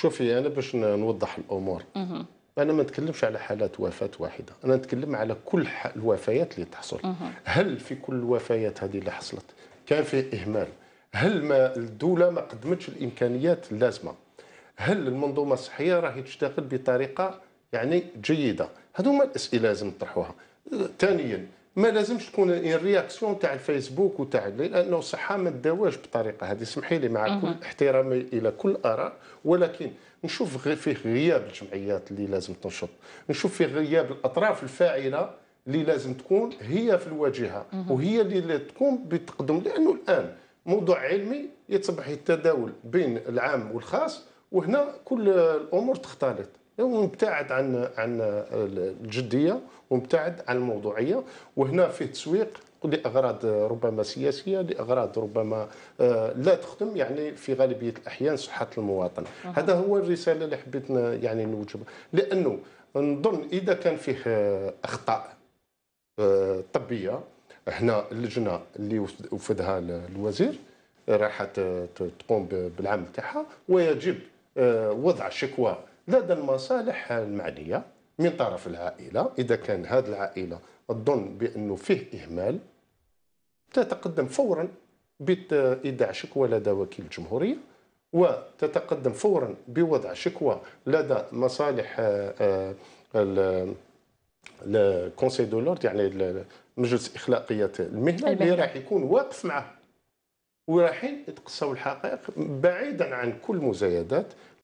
شوفي انا باش نوضح الامور انا ما نتكلمش على حالات وفاه واحده انا نتكلم على كل الوفيات اللي تحصل هل في كل الوفيات هذه اللي حصلت كان فيه اهمال هل ما الدوله ما قدمتش الامكانيات اللازمه هل المنظومه الصحيه راهي تشتغل بطريقه يعني جيده هذو هما الاسئله لازم نطرحوها ثانيا ما لازمش تكون الرياكسيون تاع الفيسبوك وتاع لانه الصحه ما داواش بالطريقه هذه اسمحي لي مع كل احترامي الى كل اراء ولكن نشوف فيه غياب الجمعيات اللي لازم تنشط نشوف فيه غياب الاطراف الفاعله اللي لازم تكون هي في الواجهه وهي اللي تقوم بتقدم لانه الان موضوع علمي يتصبح التداول بين العام والخاص وهنا كل الامور تختلط ونبتعد عن عن الجديه ونبتعد عن الموضوعيه وهنا فيه تسويق لاغراض ربما سياسيه لاغراض ربما آه، لا تخدم يعني في غالبيه الاحيان صحه المواطن أه. هذا هو الرساله اللي حبيت يعني نوجبها لانه نظن اذا كان فيه اخطاء آه، طبيه هنا اللجنه اللي وفدها الوزير راح تقوم بالعمل تاعها ويجب آه، وضع شكوى لدى المصالح المعنيه من طرف العائله اذا كان هذه العائله تظن بانه فيه اهمال تتقدم فورا بإيداع شكوى لدى وكيل الجمهوريه وتتقدم فورا بوضع شكوى لدى مصالح آه، آه، الكونسي دو لورد يعني مجلس اخلاقيه المهنه اللي راح يكون واقف معه ورايحين يتقصوا الحقائق بعيدا عن كل مزايدات